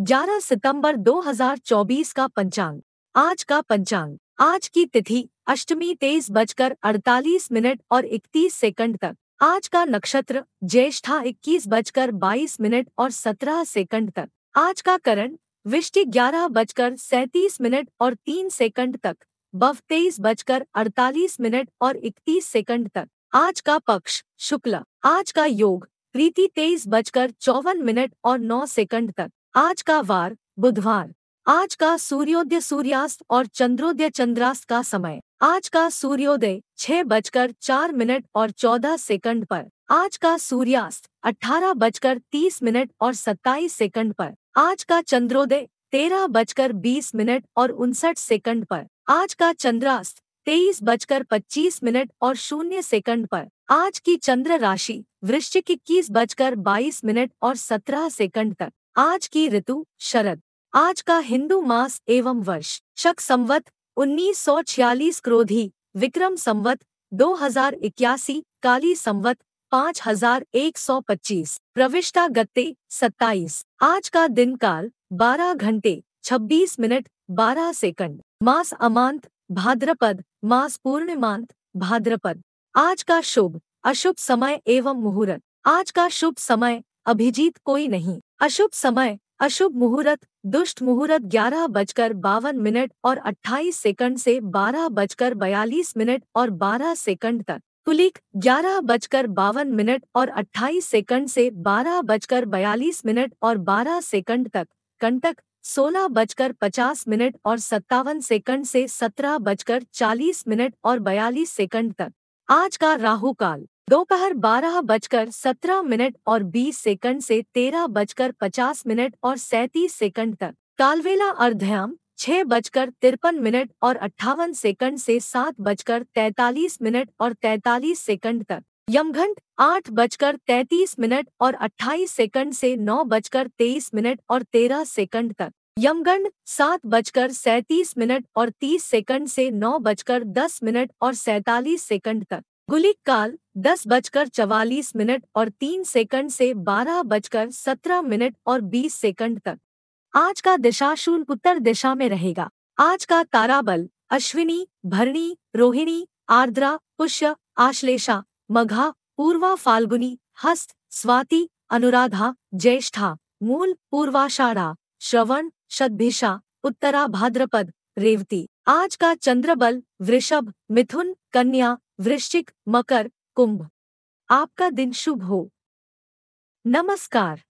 11 सितंबर 2024 का पंचांग आज का पंचांग आज की तिथि अष्टमी तेईस बजकर अड़तालीस मिनट और इकतीस सेकंड तक आज का नक्षत्र ज्येष्ठा इक्कीस बजकर बाईस मिनट और सत्रह सेकंड तक आज का करण विष्टि ग्यारह बजकर सैतीस मिनट और तीन सेकंड तक बव तेईस बजकर अड़तालीस मिनट और इकतीस सेकंड तक आज का पक्ष शुक्ला आज का योग प्रीति तेईस बजकर चौवन मिनट और नौ सेकंड तक आज का वार बुधवार आज का सूर्योदय सूर्यास्त और चंद्रोदय चंद्रास्त का समय आज का सूर्योदय छह बजकर चार मिनट और चौदह सेकंड पर आज का सूर्यास्त अठारह बजकर तीस मिनट और सत्ताईस सेकंड पर आज का चंद्रोदय तेरह बजकर बीस मिनट और उनसठ सेकंड पर आज का चंद्रास्त तेईस बजकर पच्चीस मिनट और शून्य सेकंड पर आज की चंद्र राशि वृश्चिक इक्कीस बजकर बाईस मिनट और सत्रह सेकंड तक आज की ऋतु शरद आज का हिंदू मास एवं वर्ष शक संवत 1946 क्रोधी विक्रम संवत 2081 काली संवत 5125 प्रविष्टा गत्ते 27 आज का दिन काल 12 घंटे 26 मिनट 12 सेकंड मास अमांत भाद्रपद मास पूर्णिमांत भाद्रपद आज का शुभ अशुभ समय एवं मुहूर्त आज का शुभ समय अभिजीत कोई नहीं अशुभ समय अशुभ मुहूर्त दुष्ट मुहूर्त ग्यारह बजकर बावन मिनट और अट्ठाईस सेकंड से बारह बजकर बयालीस मिनट और बारह सेकंड तक कुलिक ग्यारह बजकर बावन मिनट और अट्ठाईस सेकंड से बारह बजकर बयालीस मिनट और बारह सेकंड तक कंटक सोलह बजकर पचास मिनट और सत्तावन सेकंड से सत्रह बजकर चालीस मिनट और बयालीस सेकंड तक आज का राहु काल दोपहर बारह बजकर सत्रह मिनट और बीस सेकंड से तेरह बजकर पचास मिनट और सैतीस सेकंड तक कालवेला अर्ध्याम छह बजकर तिरपन मिनट और अट्ठावन सेकंड से सात बजकर तैतालीस मिनट और तैतालीस सेकंड तक यमघंट आठ बजकर तैतीस मिनट और अट्ठाईस सेकंड से नौ बजकर तेईस मिनट और तेरह सेकंड तक यमगंड सात बजकर सैतीस मिनट और तीस सेकंड से नौ बजकर दस मिनट और सैतालीस सेकंड तक गुलिक काल दस बजकर चवालीस मिनट और तीन सेकंड से बारह बजकर सत्रह मिनट और बीस सेकंड तक आज का दिशाशूल उत्तर दिशा में रहेगा आज का ताराबल अश्विनी भरणी रोहिणी आर्द्रा पुष्य आश्लेषा मघा पूर्वा फाल्गुनी हस्त स्वाति अनुराधा ज्येष्ठा मूल पूर्वाषाढ़ा श्रवण शिषा उत्तरा भाद्रपद रेवती आज का चंद्रबल वृषभ मिथुन कन्या वृश्चिक मकर कुंभ आपका दिन शुभ हो नमस्कार